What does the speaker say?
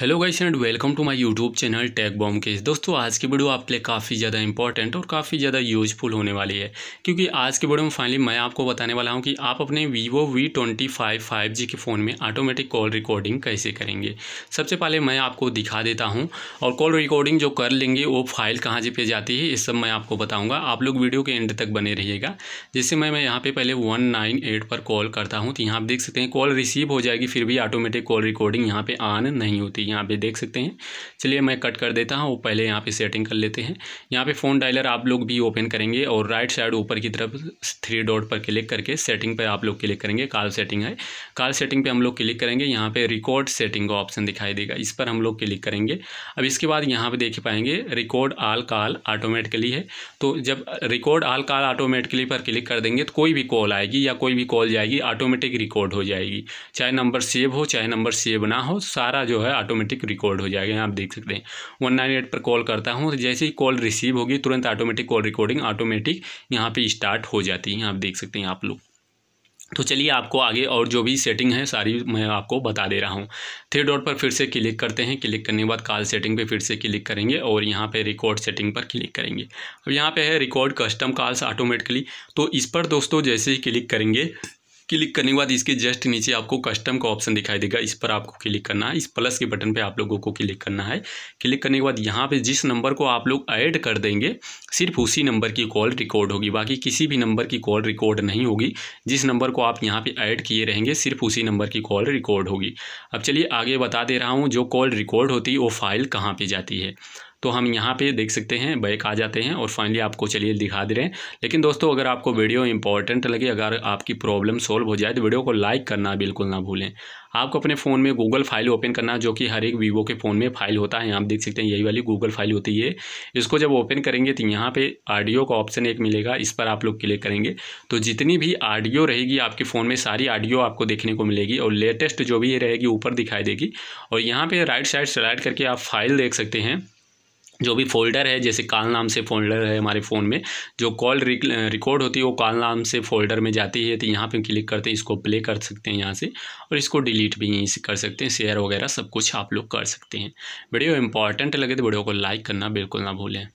hello guys and welcome to my YouTube channel tech बॉम केस दोस्तों आज की वीडियो आपके लिए काफ़ी ज़्यादा इंपॉर्टेंट और काफ़ी ज़्यादा यूजफुल होने वाली है क्योंकि आज की वीडियो में फाइनली मैं आपको बताने वाला हूं कि आप अपने Vivo V twenty five five G के फ़ोन में ऑटोमेटिक कॉल रिकॉर्डिंग कैसे करेंगे सबसे पहले मैं आपको दिखा देता हूँ और कॉल रिकॉर्डिंग जो कर लेंगे वो फाइल कहाँ जी पे जाती है ये सब मैं आपको बताऊँगा आप लोग वीडियो के एंड तक बने रहिएगा जिससे मैं मैं यहाँ पर पहले वन पर कॉल करता हूँ तो यहाँ आप देख सकते हैं कॉल रिसीव हो जाएगी फिर भी ऑटोमेटिक कॉल रिकॉर्डिंग यहाँ पर आन नहीं होती कि यहाँ पे देख सकते हैं चलिए मैं कट कर देता हूँ पहले यहाँ पे सेटिंग कर लेते हैं यहाँ पे फ़ोन डायलर आप लोग भी ओपन करेंगे और राइट साइड ऊपर की तरफ थ्री डॉट पर क्लिक करके सेटिंग पर आप लोग क्लिक करेंगे कार सेटिंग है कार सेटिंग पर हम लोग क्लिक करेंगे यहाँ पर रिकॉर्ड सेटिंग का ऑप्शन दिखाई देगा इस पर हम लोग क्लिक करेंगे अब इसके बाद यहाँ पर देख पाएंगे रिकॉर्ड आल कॉल ऑटोमेटिकली है तो जब रिकॉर्ड आल कॉल ऑटोमेटिकली पर क्लिक कर देंगे तो कोई भी कॉल आएगी या कोई भी कॉल जाएगी ऑटोमेटिक रिकॉर्ड हो जाएगी चाहे नंबर सेव हो चाहे नंबर सेव ना हो सारा जो है ऑटो ऑटोमेटिक रिकॉर्ड हो जाएगा यहाँ आप देख सकते हैं वन नाइन एट पर कॉल करता हूँ तो जैसे ही कॉल रिसीव होगी तुरंत ऑटोमेटिक कॉल रिकॉर्डिंग ऑटोमेटिक यहाँ पर स्टार्ट हो जाती है यहाँ आप देख सकते हैं आप लोग तो चलिए आपको आगे और जो भी सेटिंग है सारी मैं आपको बता दे रहा हूँ थ्री डॉट पर फिर से क्लिक करते हैं क्लिक करने के बाद कॉल सेटिंग पे फिर से क्लिक करेंगे और यहाँ पे रिकॉर्ड सेटिंग पर क्लिक करेंगे अब यहाँ पे है रिकॉर्ड कस्टम कॉल्स ऑटोमेटिकली तो इस पर दोस्तों जैसे ही क्लिक करेंगे क्लिक करने के बाद इसके जस्ट नीचे आपको कस्टम का ऑप्शन दिखाई देगा इस पर आपको क्लिक करना है इस प्लस के बटन पे आप लोगों को क्लिक करना है क्लिक करने के बाद यहाँ पे जिस नंबर को आप लोग ऐड कर देंगे सिर्फ उसी नंबर की कॉल रिकॉर्ड होगी बाकी किसी भी नंबर की कॉल रिकॉर्ड नहीं होगी जिस नंबर को आप यहाँ पर ऐड किए रहेंगे सिर्फ उसी नंबर की कॉल रिकॉर्ड होगी अब चलिए आगे बता दे रहा हूँ जो कॉल रिकॉर्ड होती है वो फाइल कहाँ पर जाती है तो हम यहाँ पे देख सकते हैं बैक आ जाते हैं और फाइनली आपको चलिए दिखा दे रहे हैं लेकिन दोस्तों अगर आपको वीडियो इंपॉर्टेंट लगे अगर आपकी प्रॉब्लम सॉल्व हो जाए तो वीडियो को लाइक करना बिल्कुल ना भूलें आपको अपने फ़ोन में गूगल फाइल ओपन करना जो कि हर एक वीवो के फ़ोन में फाइल होता है आप देख सकते हैं यही वाली गूगल फाइल होती है इसको जब ओपन करेंगे तो यहाँ पे ऑडियो का ऑप्शन एक मिलेगा इस पर आप लोग क्लिक करेंगे तो जितनी भी ऑडियो रहेगी आपके फ़ोन में सारी ऑडियो आपको देखने को मिलेगी और लेटेस्ट जो भी रहेगी ऊपर दिखाई देगी और यहाँ पर राइट साइड स्लाइड करके आप फाइल देख सकते हैं जो भी फ़ोल्डर है जैसे काल नाम से फ़ोल्डर है हमारे फ़ोन में जो कॉल रिकॉर्ड होती है वो काल नाम से फ़ोल्डर में जाती है तो यहाँ पे क्लिक करते हैं इसको प्ले कर सकते हैं यहाँ से और इसको डिलीट भी यहीं से कर सकते हैं शेयर वगैरह सब कुछ आप लोग कर सकते हैं वीडियो इंपॉर्टेंट लगे तो वीडियो को लाइक करना बिल्कुल ना भूलें